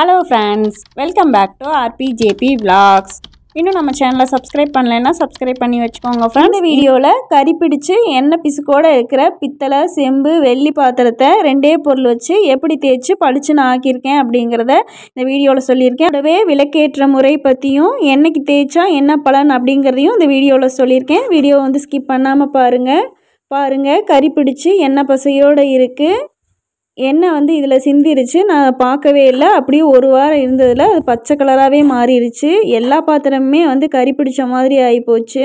hello friends welcome back to RBJP vlogs இன்னும் நம்ம சேனலை சப்ஸ்கிரைப் பண்ணலைன்னா சப்ஸ்கிரைப் பண்ணி வச்சுக்கோங்க ஃப்ரெண்ட்ஸ் இந்த வீடியோவில் கறி பிடிச்சி எண்ணெய் பிசுக்கோடு இருக்கிற பித்தளை செம்பு வெள்ளி பாத்திரத்தை ரெண்டே பொருள் வச்சு எப்படி தேய்ச்சி நான் ஆக்கியிருக்கேன் அப்படிங்கிறத இந்த வீடியோவில் சொல்லியிருக்கேன் அதுவே விளக்கேற்ற முறை பற்றியும் என்னைக்கு தேய்ச்சா என்ன பலன் அப்படிங்கிறதையும் இந்த வீடியோவில் சொல்லியிருக்கேன் வீடியோ வந்து ஸ்கிப் பண்ணாமல் பாருங்கள் பாருங்கள் கறி பிடிச்சி எண்ணெய் பசையோடு இருக்குது எண்ணெய் வந்து இதில் சிந்திருச்சு நான் பார்க்கவே இல்லை அப்படியே ஒரு வாரம் இருந்ததில் அது பச்சை கலராகவே மாறிடுச்சு எல்லா பாத்திரமுமே வந்து கறி பிடிச்ச மாதிரி ஆகிப்போச்சு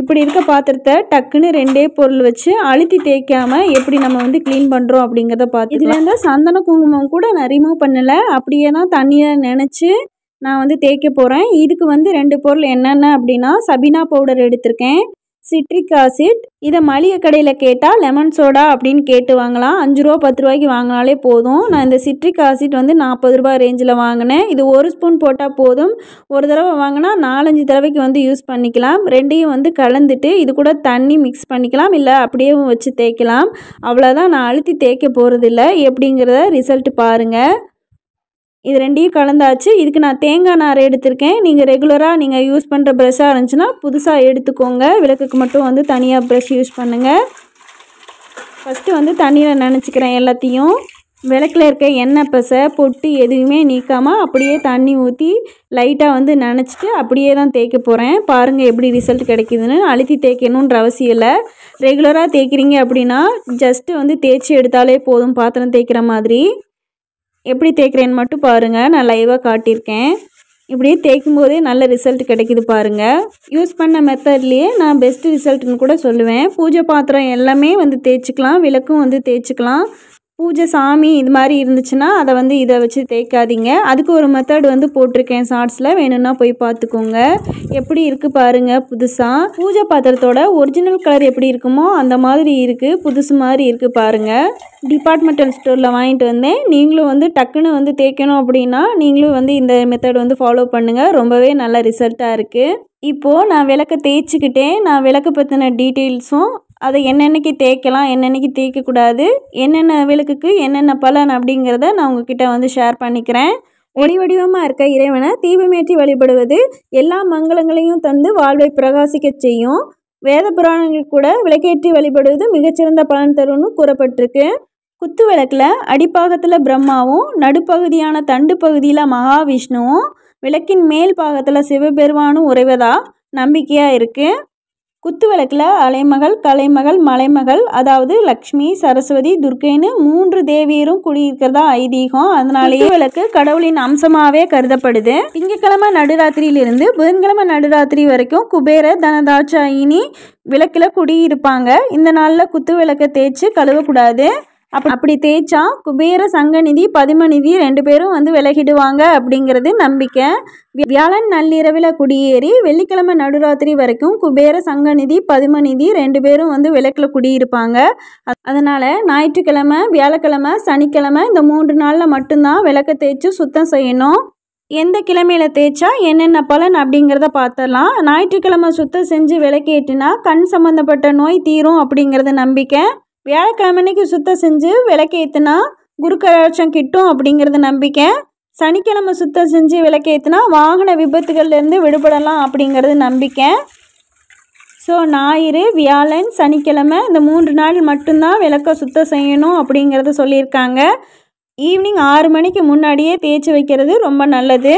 இப்படி இருக்க பாத்திரத்தை டக்குன்னு ரெண்டே பொருள் வச்சு அழுத்தி தேய்க்காமல் எப்படி நம்ம வந்து க்ளீன் பண்ணுறோம் அப்படிங்கிறத பார்த்து இதில் இருந்தால் சந்தன குங்குமம் கூட நான் ரிமூவ் பண்ணலை அப்படியே தான் தண்ணியை நினச்சி நான் வந்து தேய்க்க போகிறேன் இதுக்கு வந்து ரெண்டு பொருள் என்னென்ன அப்படின்னா சபினா பவுடர் எடுத்திருக்கேன் சிட்ரிக் ஆசிட் இதை மளிகை கடையில் கேட்டால் லெமன் சோடா அப்படின்னு கேட்டு வாங்கலாம் அஞ்சு ரூபா பத்து ரூபாய்க்கு வாங்கினாலே போதும் நான் இந்த சிட்ரிக் ஆசிட் வந்து நாற்பது ரூபா ரேஞ்சில் வாங்கினேன் இது ஒரு ஸ்பூன் போட்டால் போதும் ஒரு தடவை வாங்கினா நாலஞ்சு தடவைக்கு வந்து யூஸ் பண்ணிக்கலாம் ரெண்டையும் வந்து கலந்துட்டு இது கூட தண்ணி மிக்ஸ் பண்ணிக்கலாம் இல்லை அப்படியே வச்சு தேய்க்கலாம் அவ்வளோதான் நான் அழுத்தி தேய்க்க போகிறதில்ல எப்படிங்கிறத ரிசல்ட் பாருங்கள் இது ரெண்டையும் கலந்தாச்சு இதுக்கு நான் தேங்காய் நார் எடுத்திருக்கேன் நீங்கள் ரெகுலராக நீங்கள் யூஸ் பண்ணுற ப்ரெஷ்ஷாக இருந்துச்சுன்னா புதுசாக எடுத்துக்கோங்க விளக்குக்கு மட்டும் வந்து தனியாக ப்ரெஷ் யூஸ் பண்ணுங்கள் ஃபஸ்ட்டு வந்து தண்ணியில் நினச்சிக்கிறேன் எல்லாத்தையும் விளக்கில் இருக்க எண்ணெய் பசை பொட்டு எதுவுமே நீக்காமல் அப்படியே தண்ணி ஊற்றி லைட்டாக வந்து நினச்சிட்டு அப்படியே தான் தேய்க்க போகிறேன் பாருங்கள் எப்படி ரிசல்ட் கிடைக்குதுன்னு அழுத்தி தேய்க்கணுன்ற அவசியம் இல்லை ரெகுலராக தேய்க்கிறீங்க அப்படின்னா ஜஸ்ட்டு வந்து தேய்ச்சி எடுத்தாலே போதும் பாத்திரம் தேய்க்கிற மாதிரி எப்படி தேய்க்கிறேன்னு மட்டும் பாருங்கள் நான் லைவாக காட்டியிருக்கேன் இப்படியே தேய்க்கும் போதே நல்ல ரிசல்ட் கிடைக்கிது பாருங்கள் யூஸ் பண்ண மெத்தட்லேயே நான் பெஸ்ட்டு ரிசல்ட்டுன்னு கூட சொல்லுவேன் பூஜை பாத்திரம் எல்லாமே வந்து தேய்ச்சிக்கலாம் விளக்கும் வந்து தேய்ச்சிக்கலாம் பூஜை சாமி இது மாதிரி இருந்துச்சுன்னா அதை வந்து இதை வச்சு தேய்க்காதீங்க அதுக்கு ஒரு மெத்தட் வந்து போட்டிருக்கேன் ஷார்ட்ஸில் வேணும்னா போய் பார்த்துக்கோங்க எப்படி இருக்குது பாருங்கள் புதுசாக பூஜை பாத்திரத்தோட ஒரிஜினல் கலர் எப்படி இருக்குமோ அந்த மாதிரி இருக்குது புதுசு மாதிரி இருக்குது பாருங்கள் டிபார்ட்மெண்டல் ஸ்டோரில் வாங்கிட்டு வந்தேன் நீங்களும் வந்து டக்குன்னு வந்து தேய்க்கணும் அப்படின்னா நீங்களும் வந்து இந்த மெத்தட் வந்து ஃபாலோ பண்ணுங்கள் ரொம்பவே நல்ல ரிசல்ட்டாக இருக்குது இப்போது நான் விளக்க தேய்ச்சிக்கிட்டேன் நான் விளக்கு பற்றின டீட்டெயில்ஸும் அதை என்னென்னைக்கு தேய்க்கலாம் என்னென்னைக்கு தேய்க்கக்கூடாது என்னென்ன விளக்குக்கு என்னென்ன பலன் அப்படிங்கிறத நான் உங்ககிட்ட வந்து ஷேர் பண்ணிக்கிறேன் ஒளி வடிவமாக இருக்க இறைவனை தீபமேற்றி வழிபடுவது எல்லா மங்களங்களையும் தந்து வாழ்வை பிரகாசிக்க செய்யும் வேத புராணங்கள் கூட விளக்கேற்றி வழிபடுவது மிகச்சிறந்த பலன் தரும்னு கூறப்பட்டிருக்கு குத்து விளக்கில் அடிப்பாகத்தில் பிரம்மாவும் நடுப்பகுதியான தண்டு பகுதியில் மகாவிஷ்ணுவும் விளக்கின் மேல் பாகத்தில் சிவபெருமானும் உறைவதாக நம்பிக்கையாக இருக்குது குத்துவிளக்கில் அலைமகள் கலைமகள் மலைமகள் அதாவது லக்ஷ்மி சரஸ்வதி துர்கைன்னு மூன்று தேவியரும் குடியிருக்கிறதா ஐதீகம் அதனாலேயே விளக்கு கடவுளின் அம்சமாகவே கருதப்படுது திங்கக்கிழமை நடுராத்திரியிலிருந்து புதன்கிழமை நடுராத்திரி வரைக்கும் குபேர தனதாட்சாயினி விளக்கில் குடியிருப்பாங்க இந்த நாளில் குத்து விளக்கை தேய்ச்சி கழுவக்கூடாது அப்படி அப்படி தேய்ச்சா குபேர சங்கநிதி பதுமநிதி ரெண்டு பேரும் வந்து விலகிடுவாங்க அப்படிங்கிறது நம்பிக்கை வியாழன் நள்ளிரவில் குடியேறி வெள்ளிக்கிழமை நடுராத்திரி வரைக்கும் குபேர சங்கநிதி பதுமநிதி ரெண்டு பேரும் வந்து விளக்கில் குடியிருப்பாங்க அதனால் ஞாயிற்றுக்கிழமை வியாழக்கிழமை சனிக்கிழமை இந்த மூன்று நாளில் மட்டும்தான் விளக்கை தேய்ச்சி சுத்தம் செய்யணும் எந்த கிழமையில் தேய்ச்சா என்னென்ன பலன் அப்படிங்கிறத பார்த்துடலாம் ஞாயிற்றுக்கிழமை சுத்தம் செஞ்சு விளக்கேட்டினா கண் சம்மந்தப்பட்ட நோய் தீரும் அப்படிங்கிறது நம்பிக்கை வியாழக்கிழமை அன்னைக்கு சுத்தம் செஞ்சு விளக்கேற்றுனா குரு கடாட்சம் கிட்டும் அப்படிங்கிறது நம்பிக்கை சனிக்கிழமை சுத்தம் செஞ்சு விளக்கேற்றுனா வாகன விபத்துகள்லேருந்து விடுபடலாம் அப்படிங்கிறது நம்பிக்கை ஸோ ஞாயிறு வியாழன் சனிக்கிழமை இந்த மூன்று நாள் மட்டும்தான் விளக்க சுத்தம் செய்யணும் அப்படிங்கிறத சொல்லியிருக்காங்க ஈவினிங் ஆறு மணிக்கு முன்னாடியே தேய்ச்சி வைக்கிறது ரொம்ப நல்லது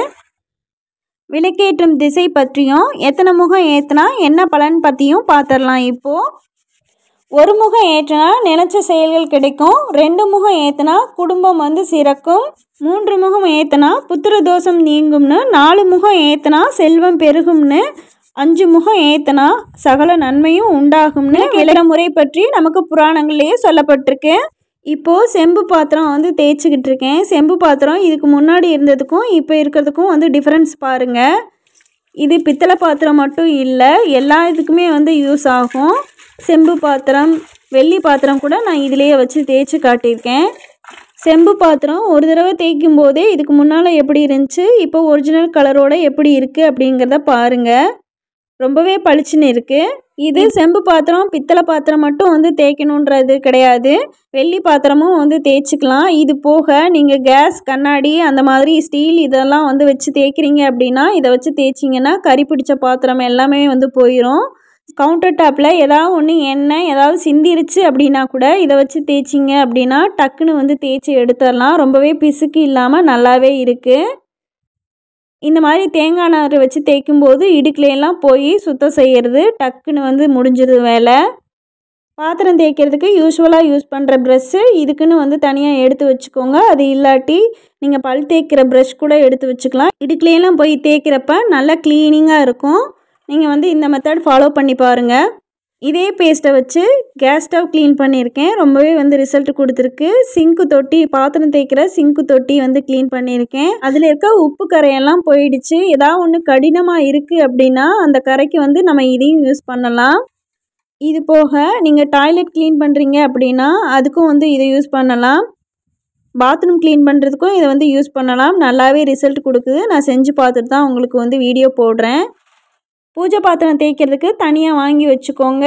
விளக்கேற்றும் திசை பற்றியும் எத்தனை முகம் ஏற்றினா என்ன பலன் பற்றியும் பார்த்துடலாம் இப்போது ஒரு முகம் ஏற்றினா நினச்ச செயல்கள் கிடைக்கும் ரெண்டு முகம் ஏற்றினா குடும்பம் வந்து சிறக்கும் மூன்று முகம் ஏற்றினா புத்திர தோஷம் நீங்கும்னு நாலு முகம் ஏற்றினா செல்வம் பெருகும்னு அஞ்சு முகம் ஏத்தனா சகல நன்மையும் உண்டாகும்னு இளைய முறை பற்றி நமக்கு புராணங்கள்லேயே சொல்லப்பட்டிருக்கு இப்போது செம்பு பாத்திரம் வந்து தேய்ச்சிக்கிட்டு இருக்கேன் செம்பு பாத்திரம் இதுக்கு முன்னாடி இருந்ததுக்கும் இப்போ இருக்கிறதுக்கும் வந்து டிஃப்ரென்ஸ் பாருங்கள் இது பித்தளை பாத்திரம் மட்டும் இல்லை எல்லா இதுக்குமே வந்து யூஸ் ஆகும் செம்பு பாத்திரம் வெள்ளி பாத்திரம் கூட நான் இதிலேயே வச்சு தேய்ச்சி காட்டியிருக்கேன் செம்பு பாத்திரம் ஒரு தடவை தேய்க்கும் போதே இதுக்கு முன்னால் எப்படி இருந்துச்சு இப்போ ஒரிஜினல் கலரோட எப்படி இருக்குது அப்படிங்கிறத பாருங்கள் ரொம்பவே பளிச்சுன்னு இருக்குது இது செம்பு பாத்திரம் பித்தளை பாத்திரம் மட்டும் வந்து தேய்க்கணுன்றது கிடையாது வெள்ளி பாத்திரமும் வந்து தேய்ச்சிக்கலாம் இது போக நீங்கள் கேஸ் கண்ணாடி அந்த மாதிரி ஸ்டீல் இதெல்லாம் வந்து வச்சு தேய்க்கிறீங்க அப்படின்னா இதை வச்சு தேய்ச்சிங்கன்னா கறி பிடிச்ச பாத்திரம் எல்லாமே வந்து போயிடும் கவுண்டர் டாப்பில் ஏதாவது ஒன்று எண்ணெய் ஏதாவது சிந்திருச்சு அப்படின்னா கூட இதை வச்சு தேய்ச்சிங்க அப்படின்னா டக்குன்னு வந்து தேய்ச்சி எடுத்துடலாம் ரொம்பவே பிசுக்கு இல்லாமல் நல்லாவே இருக்குது இந்த மாதிரி தேங்காய் நார் வச்சு தேய்க்கும்போது இடுக்குலையெல்லாம் போய் சுத்தம் செய்கிறது டக்குன்னு வந்து முடிஞ்சது வேலை பாத்திரம் தேய்க்கிறதுக்கு யூஸ்வலாக யூஸ் பண்ணுற ப்ரெஷ்ஷு இதுக்குன்னு வந்து தனியாக எடுத்து வச்சுக்கோங்க அது இல்லாட்டி நீங்கள் பல் தேய்க்கிற ப்ரெஷ் கூட எடுத்து வச்சுக்கலாம் இடுக்குலையெல்லாம் போய் தேய்க்கிறப்ப நல்லா க்ளீனிங்காக இருக்கும் நீங்கள் வந்து இந்த மெத்தட் ஃபாலோ பண்ணி பாருங்கள் இதே பேஸ்ட்டை வச்சு கேஸ் ஸ்டவ் க்ளீன் பண்ணியிருக்கேன் ரொம்பவே வந்து ரிசல்ட் கொடுத்துருக்கு சிங்க்கு தொட்டி பாத்திரம் தேய்க்கிற சிங்க்கு தொட்டி வந்து க்ளீன் பண்ணியிருக்கேன் அதில் இருக்க உப்பு கரையெல்லாம் போயிடுச்சு ஏதாவது ஒன்று கடினமாக இருக்குது அப்படின்னா அந்த கரைக்கு வந்து நம்ம இதையும் யூஸ் பண்ணலாம் இது போக நீங்கள் டாய்லெட் க்ளீன் பண்ணுறீங்க அப்படின்னா அதுக்கும் வந்து இதை யூஸ் பண்ணலாம் பாத்ரூம் க்ளீன் பண்ணுறதுக்கும் இதை வந்து யூஸ் பண்ணலாம் நல்லாவே ரிசல்ட் கொடுக்குது நான் செஞ்சு பார்த்துட்டு தான் உங்களுக்கு வந்து வீடியோ போடுறேன் பூஜை பாத்திரம் தேய்க்கிறதுக்கு தனியாக வாங்கி வச்சுக்கோங்க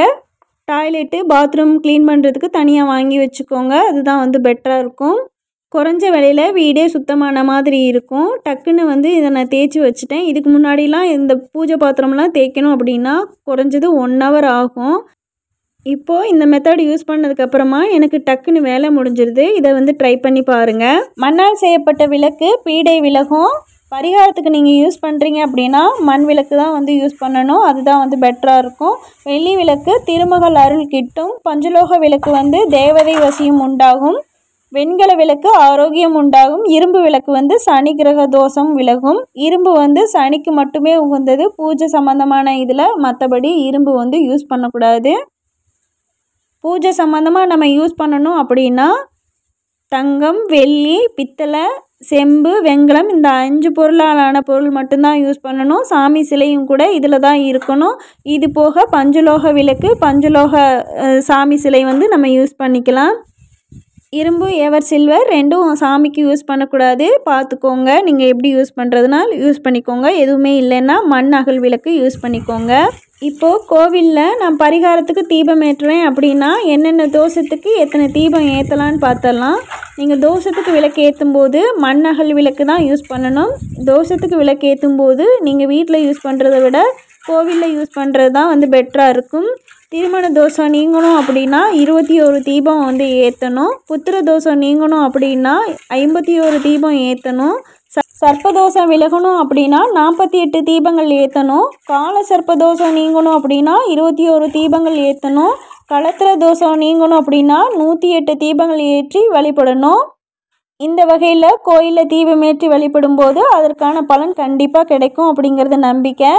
டாய்லெட்டு பாத்ரூம் க்ளீன் பண்ணுறதுக்கு தனியாக வாங்கி வச்சுக்கோங்க அதுதான் வந்து பெட்டராக இருக்கும் குறைஞ்ச விலையில் வீடே சுத்தமான மாதிரி இருக்கும் டக்குன்னு வந்து இதை நான் தேய்ச்சி வச்சுட்டேன் இதுக்கு முன்னாடிலாம் இந்த பூஜை பாத்திரம்லாம் தேய்க்கணும் அப்படின்னா குறைஞ்சது ஒன் ஹவர் ஆகும் இப்போது இந்த மெத்தட் யூஸ் பண்ணதுக்கப்புறமா எனக்கு டக்குன்னு வேலை முடிஞ்சிருது இதை வந்து ட்ரை பண்ணி பாருங்கள் மண்ணால் செய்யப்பட்ட விளக்கு பீடை விலகும் பரிகாரத்துக்கு நீங்கள் யூஸ் பண்ணுறீங்க அப்படின்னா மண் விளக்கு தான் வந்து யூஸ் பண்ணணும் அதுதான் வந்து பெட்டராக இருக்கும் வெள்ளி விளக்கு திருமகள் அருள் கிட்டும் பஞ்சலோக விளக்கு வந்து தேவதை வசியம் உண்டாகும் வெண்கல விளக்கு ஆரோக்கியம் உண்டாகும் இரும்பு விளக்கு வந்து சனி கிரக தோஷம் விலகும் இரும்பு வந்து சனிக்கு மட்டுமே உகந்தது பூஜை சம்மந்தமான இதில் மற்றபடி இரும்பு வந்து யூஸ் பண்ணக்கூடாது பூஜை சம்மந்தமாக நம்ம யூஸ் பண்ணணும் அப்படின்னா தங்கம் வெள்ளி பித்தளை செம்பு வெங்கலம் இந்த அஞ்சு பொருளாலான பொருள் மட்டும்தான் யூஸ் பண்ணணும் சாமி சிலையும் கூட இதில் தான் இருக்கணும் இது போக பஞ்சலோக விளக்கு பஞ்சலோக சாமி சிலை வந்து நம்ம யூஸ் பண்ணிக்கலாம் இரும்பு எவர் சில்வர் ரெண்டும் சாமிக்கு யூஸ் பண்ணக்கூடாது பார்த்துக்கோங்க நீங்கள் எப்படி யூஸ் பண்ணுறதுனால் யூஸ் பண்ணிக்கோங்க எதுவுமே இல்லைன்னா மண் அகல் விளக்கு யூஸ் பண்ணிக்கோங்க இப்போது கோவிலில் நான் பரிகாரத்துக்கு தீபம் ஏற்றுவேன் அப்படின்னா என்னென்ன தோஷத்துக்கு எத்தனை தீபம் ஏற்றலான்னு பார்த்துடலாம் நீங்கள் தோஷத்துக்கு விளக்கு ஏற்றும் போது மண் அகல் விளக்கு தான் யூஸ் பண்ணணும் தோஷத்துக்கு விளக்கு ஏற்றும் போது நீங்கள் வீட்டில் யூஸ் பண்ணுறத விட கோவிலில் யூஸ் பண்ணுறது தான் வந்து பெட்டராக இருக்கும் திருமண தோஷம் நீங்கணும் அப்படின்னா இருபத்தி ஒரு தீபம் வந்து ஏற்றணும் புத்திர தோஷம் நீங்கணும் அப்படின்னா ஐம்பத்தி ஒரு தீபம் ஏற்றணும் சர்ப்பதோஷம் விலகணும் அப்படின்னா நாற்பத்தி எட்டு தீபங்கள் ஏற்றணும் கால சர்ப்பதோஷம் நீங்கணும் அப்படின்னா இருபத்தி ஒரு தீபங்கள் ஏற்றணும் களத்திர தோஷம் நீங்கணும் அப்படின்னா நூற்றி எட்டு தீபங்கள் ஏற்றி வழிபடணும் இந்த வகையில் கோயிலில் தீபம் ஏற்றி வழிபடும் போது அதற்கான பலன் கண்டிப்பாக கிடைக்கும் அப்படிங்கிறது நம்பிக்கை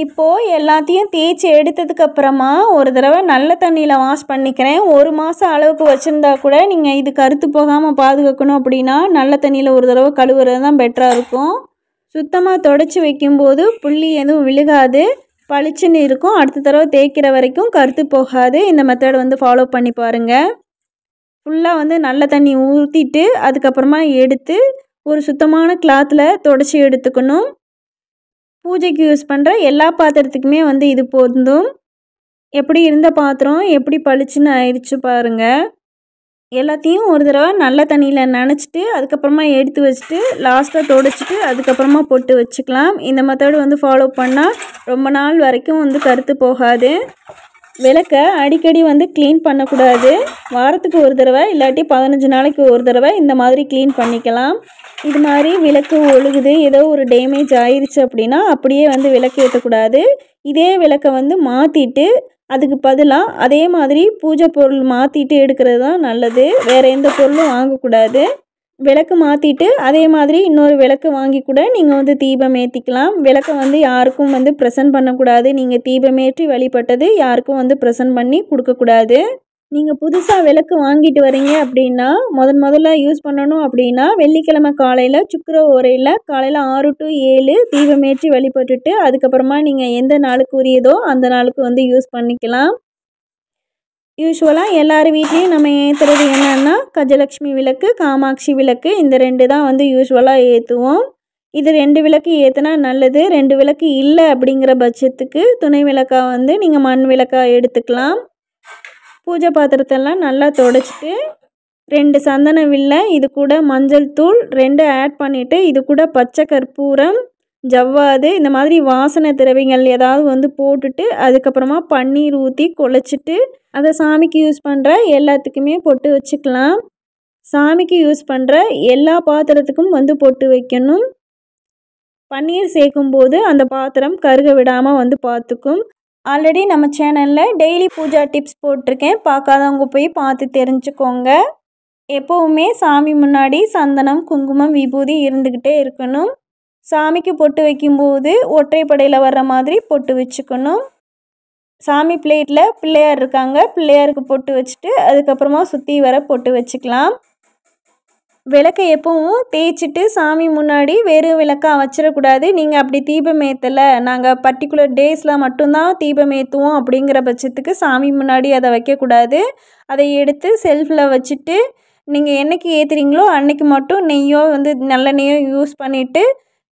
இப்போது எல்லாத்தையும் தேய்ச்சி எடுத்ததுக்கப்புறமா ஒரு தடவை நல்ல தண்ணியில் வாஷ் பண்ணிக்கிறேன் ஒரு மாதம் அளவுக்கு வச்சுருந்தா கூட நீங்கள் இது கருத்து போகாமல் பாதுகாக்கணும் அப்படின்னா நல்ல தண்ணியில் ஒரு தடவை கழுவுறது தான் பெட்டராக இருக்கும் சுத்தமாக தொடச்சி வைக்கும்போது புள்ளி எதுவும் விழுகாது பளிச்சுன்னு இருக்கும் அடுத்த தடவை தேய்க்கிற வரைக்கும் கருத்து போகாது இந்த மெத்தட் வந்து ஃபாலோ பண்ணி பாருங்கள் ஃபுல்லாக வந்து நல்ல தண்ணி ஊற்றிட்டு அதுக்கப்புறமா எடுத்து ஒரு சுத்தமான கிளாத்தில் தொடச்சி எடுத்துக்கணும் பூஜைக்கு யூஸ் பண்ணுற எல்லா பாத்திரத்துக்குமே வந்து இது பொருந்தும் எப்படி இருந்த பாத்திரம் எப்படி பளிச்சுன்னு ஆயிடுச்சு பாருங்கள் எல்லாத்தையும் ஒரு தடவை நல்ல தண்ணியில் நினச்சிட்டு அதுக்கப்புறமா எடுத்து வச்சுட்டு லாஸ்ட்டாக தொடச்சிட்டு அதுக்கப்புறமா போட்டு வச்சுக்கலாம் இந்த மெத்தடு வந்து ஃபாலோ பண்ணால் ரொம்ப நாள் வரைக்கும் வந்து கருத்து போகாது விளக்க அடிக்கடி வந்து க்ளீன் பண்ணக்கூடாது வாரத்துக்கு ஒரு தடவை இல்லாட்டி பதினஞ்சு நாளைக்கு ஒரு தடவை இந்த மாதிரி க்ளீன் பண்ணிக்கலாம் இது மாதிரி விளக்கு ஒழுகுது ஏதோ ஒரு டேமேஜ் ஆயிடுச்சு அப்படின்னா அப்படியே வந்து விளக்கு ஏற்றக்கூடாது இதே விளக்கை வந்து மாற்றிட்டு அதுக்கு பதிலாக அதே மாதிரி பூஜை பொருள் மாற்றிட்டு எடுக்கிறது தான் நல்லது வேறு எந்த பொருளும் வாங்கக்கூடாது விளக்கு மாற்றிட்டு அதே மாதிரி இன்னொரு விளக்கு வாங்கி கூட நீங்கள் வந்து தீபம் ஏற்றிக்கலாம் விளக்கை வந்து யாருக்கும் வந்து ப்ரெசன்ட் பண்ணக்கூடாது நீங்கள் தீபமேற்றி வழிபட்டது யாருக்கும் வந்து ப்ரெசன்ட் பண்ணி கொடுக்கக்கூடாது நீங்கள் புதுசாக விளக்கு வாங்கிட்டு வரீங்க அப்படின்னா முதன் முதல்ல யூஸ் பண்ணணும் அப்படின்னா வெள்ளிக்கிழமை காலையில் சுக்கர ஓரையில் காலையில் ஆறு டு ஏழு தீபமேற்றி வழிபட்டுட்டு அதுக்கப்புறமா நீங்கள் எந்த நாளுக்கு உரியதோ அந்த நாளுக்கு வந்து யூஸ் பண்ணிக்கலாம் யூஸ்வலாக எல்லார் வீட்லேயும் நம்ம ஏற்றுறது என்னென்னா கஜலக்ஷ்மி விளக்கு காமாட்சி விளக்கு இந்த ரெண்டு தான் வந்து யூஸ்வலாக ஏற்றுவோம் இது ரெண்டு விளக்கு ஏற்றுனா நல்லது ரெண்டு விளக்கு இல்லை அப்படிங்கிற பட்சத்துக்கு துணை விளக்காக வந்து நீங்கள் மண் விளக்காக எடுத்துக்கலாம் பூஜை பாத்திரத்தெல்லாம் நல்லா தொடச்சிட்டு ரெண்டு சந்தன வில்லை இது கூட மஞ்சள் தூள் ரெண்டு ஆட் பண்ணிவிட்டு இது கூட பச்சை கற்பூரம் ஜவ்வாது இந்த மாதிரி வாசனை திரவிகள் ஏதாவது வந்து போட்டுட்டு அதுக்கப்புறமா பன்னீர் ஊற்றி குழச்சிட்டு அதை சாமிக்கு யூஸ் பண்ணுற எல்லாத்துக்குமே பொட்டு வச்சுக்கலாம் சாமிக்கு யூஸ் பண்ணுற எல்லா பாத்திரத்துக்கும் வந்து பொட்டு வைக்கணும் பன்னீர் சேர்க்கும்போது அந்த பாத்திரம் கருக விடாமல் வந்து பார்த்துக்கும் ஆல்ரெடி நம்ம சேனலில் டெய்லி பூஜா டிப்ஸ் போட்டிருக்கேன் பார்க்காதவங்க போய் பார்த்து தெரிஞ்சுக்கோங்க எப்போவுமே சாமி முன்னாடி சந்தனம் குங்குமம் விபூதி இருந்துக்கிட்டே இருக்கணும் சாமிக்கு பொட்டு வைக்கும்போது ஒற்றைப்படையில் வர்ற மாதிரி பொட்டு வச்சுக்கணும் சாமி பிளேட்டில் பிள்ளையார் இருக்காங்க பிள்ளையாருக்கு பொட்டு வச்சுட்டு அதுக்கப்புறமா சுற்றி வர பொட்டு வச்சுக்கலாம் விளக்கை எப்பவும் தேய்ச்சிட்டு சாமி முன்னாடி வெறும் விளக்காக வச்சிடக்கூடாது நீங்கள் அப்படி தீபம் ஏற்றலை நாங்கள் பர்டிகுலர் டேஸில் மட்டும்தான் தீபம் ஏற்றுவோம் அப்படிங்கிற பட்சத்துக்கு சாமி முன்னாடி அதை வைக்கக்கூடாது அதை எடுத்து செல்ஃபில் வச்சுட்டு நீங்கள் என்றைக்கு ஏற்றுறீங்களோ அன்னைக்கு மட்டும் நெய்யோ வந்து நல்லெண்ணெயோ யூஸ் பண்ணிவிட்டு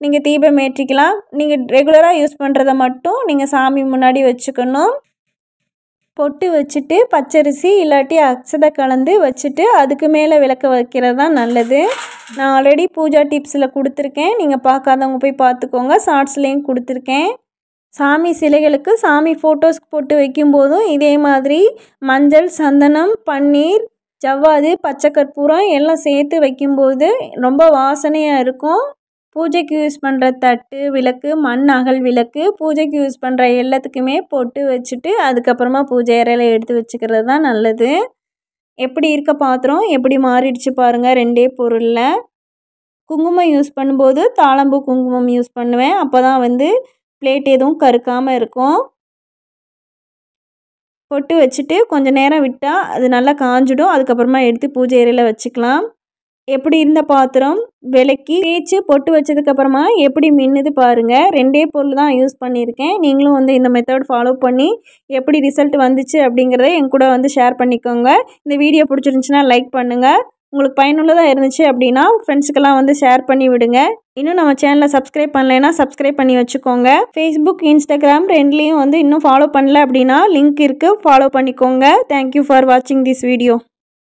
நீங்கள் தீபம் ஏற்றிக்கலாம் நீங்கள் ரெகுலராக யூஸ் பண்ணுறத மட்டும் நீங்கள் சாமி முன்னாடி வச்சுக்கணும் பொட்டு வச்சுட்டு பச்சரிசி இல்லாட்டி அக்ஷதை கலந்து வச்சுட்டு அதுக்கு மேலே விளக்க வைக்கிறது தான் நல்லது நான் ஆல்ரெடி பூஜா டிப்ஸில் கொடுத்துருக்கேன் நீங்கள் பார்க்காதவங்க போய் பார்த்துக்கோங்க ஷார்ட்ஸ்லேயும் கொடுத்துருக்கேன் சாமி சிலைகளுக்கு சாமி ஃபோட்டோஸ் போட்டு வைக்கும்போதும் இதே மாதிரி மஞ்சள் சந்தனம் பன்னீர் ஜவ்வாது பச்சை கற்பூரம் எல்லாம் சேர்த்து வைக்கும்போது ரொம்ப வாசனையாக இருக்கும் பூஜைக்கு யூஸ் பண்ணுற தட்டு விளக்கு மண் அகல் விளக்கு பூஜைக்கு யூஸ் பண்ணுற எல்லாத்துக்குமே பொட்டு வச்சுட்டு அதுக்கப்புறமா பூஜை அறையில் எடுத்து வச்சுக்கிறது தான் நல்லது எப்படி இருக்க பாத்திரம் எப்படி மாறிடுச்சு பாருங்கள் ரெண்டே பொருளில் குங்குமம் யூஸ் பண்ணும்போது தாளம்பூ குங்குமம் யூஸ் பண்ணுவேன் அப்போ தான் வந்து பிளேட் எதுவும் கருக்காமல் இருக்கும் பொட்டு வச்சுட்டு கொஞ்சம் நேரம் விட்டால் அது நல்லா காஞ்சிடும் அதுக்கப்புறமா எடுத்து பூஜை அறையில் வச்சுக்கலாம் எப்படி இருந்த பாத்திரம் விலக்கி தேய்ச்சி பொட்டு வச்சதுக்கப்புறமா எப்படி மின்னுது பாருங்கள் ரெண்டே பொருள் தான் யூஸ் பண்ணியிருக்கேன் நீங்களும் வந்து இந்த மெத்தட் ஃபாலோ பண்ணி எப்படி ரிசல்ட் வந்துச்சு அப்படிங்கிறத என் கூட வந்து ஷேர் பண்ணிக்கோங்க இந்த வீடியோ பிடிச்சிருந்துச்சுன்னா லைக் பண்ணுங்கள் உங்களுக்கு பயனுள்ளதாக இருந்துச்சு அப்படின்னா ஃப்ரெண்ட்ஸுக்கெல்லாம் வந்து ஷேர் பண்ணி விடுங்க இன்னும் நம்ம சேனலை சப்ஸ்கிரைப் பண்ணலைன்னா சப்ஸ்கிரைப் பண்ணி வச்சுக்கோங்க ஃபேஸ்புக் இன்ஸ்டாகிராம் ரெண்டுலேயும் வந்து இன்னும் ஃபாலோ பண்ணல அப்படின்னா லிங்க் இருக்குது ஃபாலோ பண்ணிக்கோங்க தேங்க்யூ ஃபார் வாட்சிங் திஸ் வீடியோ